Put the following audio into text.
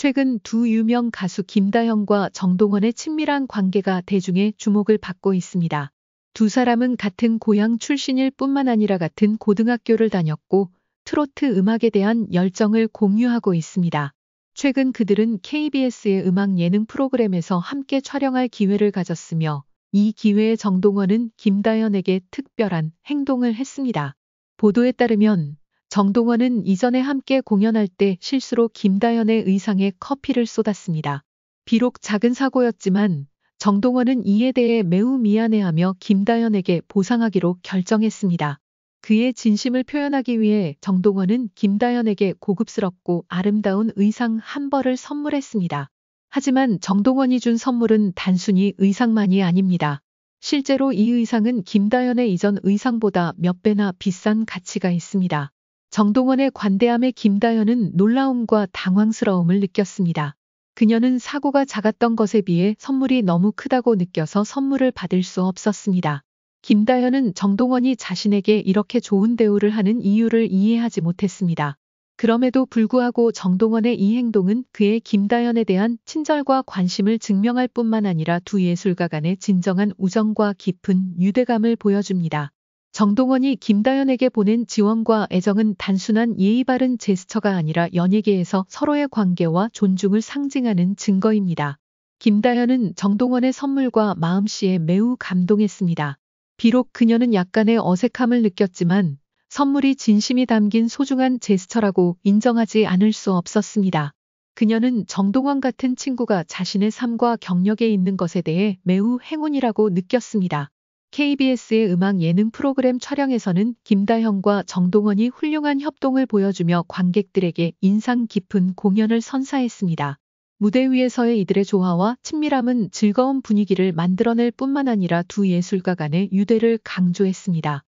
최근 두 유명 가수 김다현과 정동원의 친밀한 관계가 대중의 주목을 받고 있습니다. 두 사람은 같은 고향 출신일 뿐만 아니라 같은 고등학교를 다녔고 트로트 음악에 대한 열정을 공유하고 있습니다. 최근 그들은 KBS의 음악 예능 프로그램에서 함께 촬영할 기회를 가졌으며 이 기회에 정동원은 김다현에게 특별한 행동을 했습니다. 보도에 따르면 정동원은 이전에 함께 공연할 때 실수로 김다연의 의상에 커피를 쏟았습니다. 비록 작은 사고였지만 정동원은 이에 대해 매우 미안해하며 김다연에게 보상하기로 결정했습니다. 그의 진심을 표현하기 위해 정동원은 김다연에게 고급스럽고 아름다운 의상 한 벌을 선물했습니다. 하지만 정동원이 준 선물은 단순히 의상만이 아닙니다. 실제로 이 의상은 김다연의 이전 의상보다 몇 배나 비싼 가치가 있습니다. 정동원의 관대함에 김다현은 놀라움과 당황스러움을 느꼈습니다. 그녀는 사고가 작았던 것에 비해 선물이 너무 크다고 느껴서 선물을 받을 수 없었습니다. 김다현은 정동원이 자신에게 이렇게 좋은 대우를 하는 이유를 이해하지 못했습니다. 그럼에도 불구하고 정동원의 이 행동은 그의 김다현에 대한 친절과 관심을 증명할 뿐만 아니라 두 예술가 간의 진정한 우정과 깊은 유대감을 보여줍니다. 정동원이 김다연에게 보낸 지원과 애정은 단순한 예의 바른 제스처가 아니라 연예계에서 서로의 관계와 존중을 상징하는 증거입니다. 김다현은 정동원의 선물과 마음씨에 매우 감동했습니다. 비록 그녀는 약간의 어색함을 느꼈지만 선물이 진심이 담긴 소중한 제스처라고 인정하지 않을 수 없었습니다. 그녀는 정동원 같은 친구가 자신의 삶과 경력에 있는 것에 대해 매우 행운이라고 느꼈습니다. KBS의 음악 예능 프로그램 촬영에서는 김다현과 정동원이 훌륭한 협동을 보여주며 관객들에게 인상 깊은 공연을 선사했습니다. 무대 위에서의 이들의 조화와 친밀함은 즐거운 분위기를 만들어낼 뿐만 아니라 두 예술가 간의 유대를 강조했습니다.